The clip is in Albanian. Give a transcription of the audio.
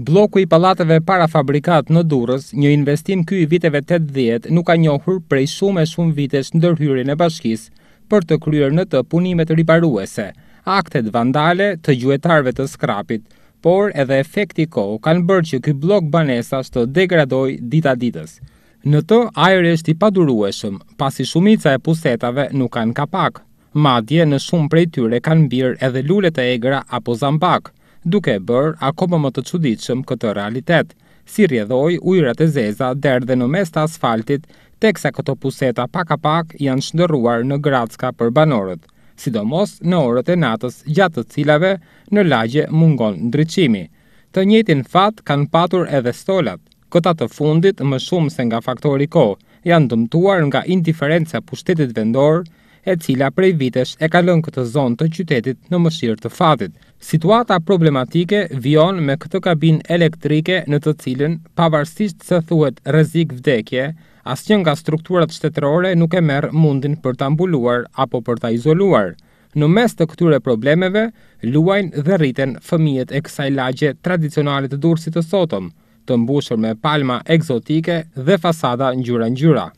Bloku i palatëve para fabrikat në Durës, një investim ky i viteve 80, nuk ka njohur prej shumë e shumë vitesh në dërhyrin e bashkis për të kryer në të punimet riparuese, aktet vandale të gjuetarve të skrapit, por edhe efekti ko kanë bërë që këj blok banesas të degradoj dita ditës. Në të ajer është i padurueshëm, pasi shumica e pusetave nuk kanë kapak, madje në shumë prej tyre kanë birë edhe lullet e egra apo zambakë, duke e bër akoma më të çuditshëm këtë realitet. Si rrjedhoi ujërat e zeza derdhe dhe në mes të asfaltit, teksa këto puseta pak a pak janë shndërruar në Gratska për banorët, sidomos në orët e natës, gjatë të cilave në lagje mungon ndriçimi. Të njëjtin fat kanë patur edhe stolat. Këta të fundit më shumë se nga faktori kohë, janë dëmtuar nga indiferenca pushtetit vendor, e cila prej vitesh e kalon këtë zonë të qytetit në mëshirë të fatit. Situata problematike vion me këtë kabin elektrike në të cilin, pavarësisht se thuet rezik vdekje, asë që nga strukturat shtetërore nuk e merë mundin për të ambulluar apo për të izoluar. Në mes të këture problemeve, luajnë dhe rriten fëmijet e kësaj lagje tradicionalit të dursit të sotëm, të mbushur me palma egzotike dhe fasada njura njura.